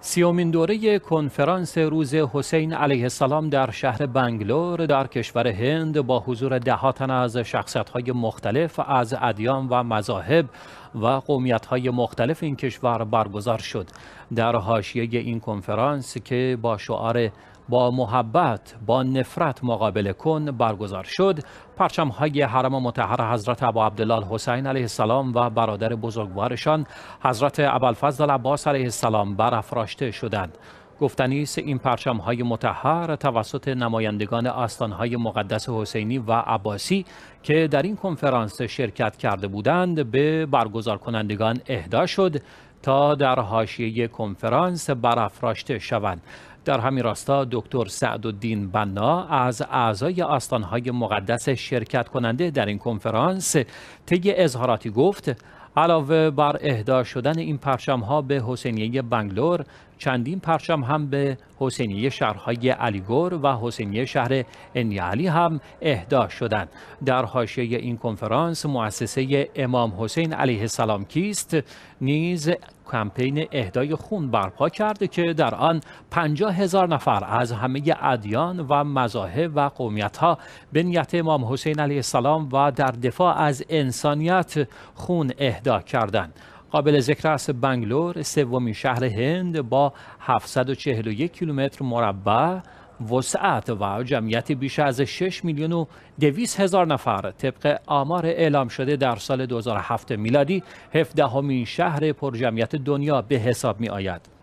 سیومین دوره کنفرانس روز حسین علیه السلام در شهر بنگلور در کشور هند با حضور دهاتن تن از شخصیت‌های مختلف از ادیان و مذاهب و قومیت‌های مختلف این کشور برگزار شد. در حاشیه این کنفرانس که با شعار با محبت با نفرت مقابل کن برگزار شد پرچم های حرم متحر حضرت ابو عبدالله حسین علیه السلام و برادر بزرگوارشان حضرت ابوالفضل عباس علیه السلام برافراشته شدند گفتنی این پرچم های متحر توسط نمایندگان آستان های مقدس حسینی و عباسی که در این کنفرانس شرکت کرده بودند به برگزار کنندگان اهدا شد تا در حاشیه کنفرانس برافراشته شوند در همین راستا دکتر سعدالدین بنا از اعضای آستانهای مقدس شرکت کننده در این کنفرانس طی اظهاراتی گفت علاوه بر اهدا شدن این پرچم ها به حسینیه بنگلور چندین پرچم هم به حسینیه شهرهای علیگور و حسینیه شهر انیالی هم اهدا شدند در حاشیه این کنفرانس مؤسسه امام حسین علیه السلام کیست نیز کمپین اهدای خون برپا کرد که در آن 50 هزار نفر از همه ادیان و مذاهب و قومیت ها به نیت امام حسین علیه السلام و در دفاع از انسانیت خون اهدا کردند قابل ذکر است بنگلور سومین شهر هند با 741 کیلومتر مربع وسعت و جمعیت بیش از 6 میلیون و 200 هزار نفر طبق آمار اعلام شده در سال 2007 میلادی هفدهمین شهر پر جمعیت دنیا به حساب می آید.